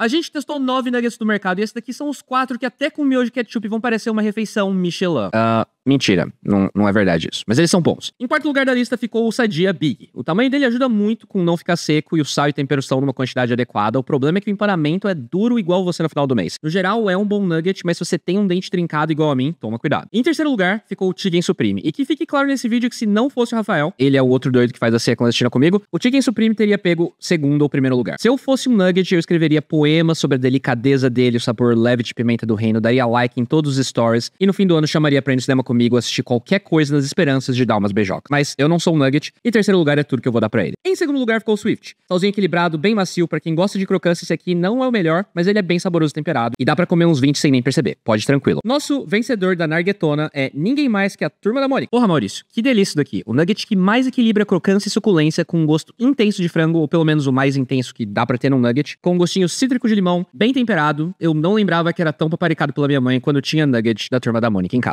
A gente testou nove nuggets do mercado e esses daqui são os quatro que até com miojo de ketchup vão parecer uma refeição Michelin. Uh, Mentira, não, não é verdade isso. Mas eles são bons. Em quarto lugar da lista ficou o Sadia Big. O tamanho dele ajuda muito com não ficar seco e o sal e tempero estão numa quantidade adequada. O problema é que o empanamento é duro igual você no final do mês. No geral, é um bom nugget, mas se você tem um dente trincado igual a mim, toma cuidado. Em terceiro lugar, ficou o Chicken Supreme. E que fique claro nesse vídeo que se não fosse o Rafael, ele é o outro doido que faz a ceia clandestina comigo, o Chicken Supreme teria pego segundo ou primeiro lugar. Se eu fosse um nugget, eu escreveria poemas sobre a delicadeza dele, o sabor leve de pimenta do reino, daria like em todos os stories e no fim do ano chamaria pra ir no cinema comigo Amigo assistir qualquer coisa nas esperanças de dar umas beijocas. Mas eu não sou um nugget. E terceiro lugar é tudo que eu vou dar para ele. Em segundo lugar ficou o Swift. Salzinho equilibrado, bem macio. para quem gosta de crocância, esse aqui não é o melhor, mas ele é bem saboroso temperado. E dá para comer uns 20 sem nem perceber. Pode tranquilo. Nosso vencedor da Narguetona é ninguém mais que a Turma da Mônica. Porra, Maurício, que delícia daqui. O nugget que mais equilibra crocância e suculência com um gosto intenso de frango, ou pelo menos o mais intenso que dá para ter num nugget, com um gostinho cítrico de limão, bem temperado. Eu não lembrava que era tão paparicado pela minha mãe quando tinha nugget da Turma da Mônica em casa.